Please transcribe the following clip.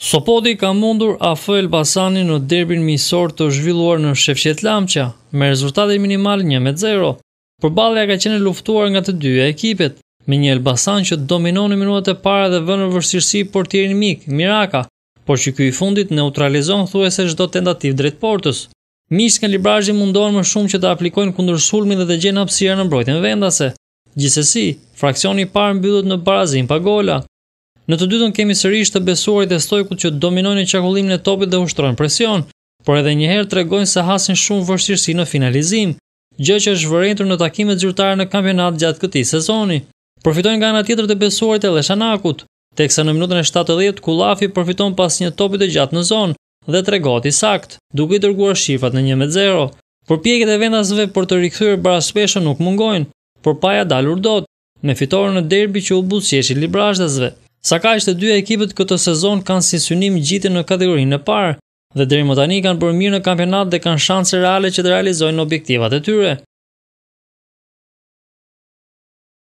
Sopodi ka mundur AF Elbasani në derbin misor të zhvilluar në Shefqet Lamqa, me rezultate minimal 1-0. Përbalja ka qene luftuar nga të dy e ekipet, me një Elbasan që dominon në minuat e para dhe vënë vërstirësi për tjerin mik, Miraka, por që kuj fundit neutralizon thuje se gjdo tentativ drejt portës. Mishë nga Librajë mundohen më shumë që të aplikojnë kundër sulmi dhe të gjenë hapsirë në brojtën vendase. Gjisesi, fraksioni parë bydhët në barazin pa gola. Në të dytën kemi sërish të besuarit e stojkut që dominojnë në qakullimin e topit dhe ushtrojnë presion, por edhe një herë tregojnë se hasin shumë vështirësi në finalizim, gjë që është vërejtur në takimet zyrtare në kampionat gjatë këti sezoni. Profitojnë nga nga tjetër të besuarit e Leshanakut, teksa në minutën e 70, Kulafi profiton pas një topit e gjatë në zonë dhe tregoti sakt, duke i dërguar shifat në 1-0. Por pjeket e vendasve për të rikthyrë barazpeshën nuk mungojnë, por paja dalur dot, me fitorën në derbi që u butë sjeshi Saka është të dy e ekipët këto sezon kanë si synim gjithë në kategorinë në parë dhe dhe më tani kanë bërë mirë në kampionat dhe kanë shansë reale që të realizojnë objektivat e tyre.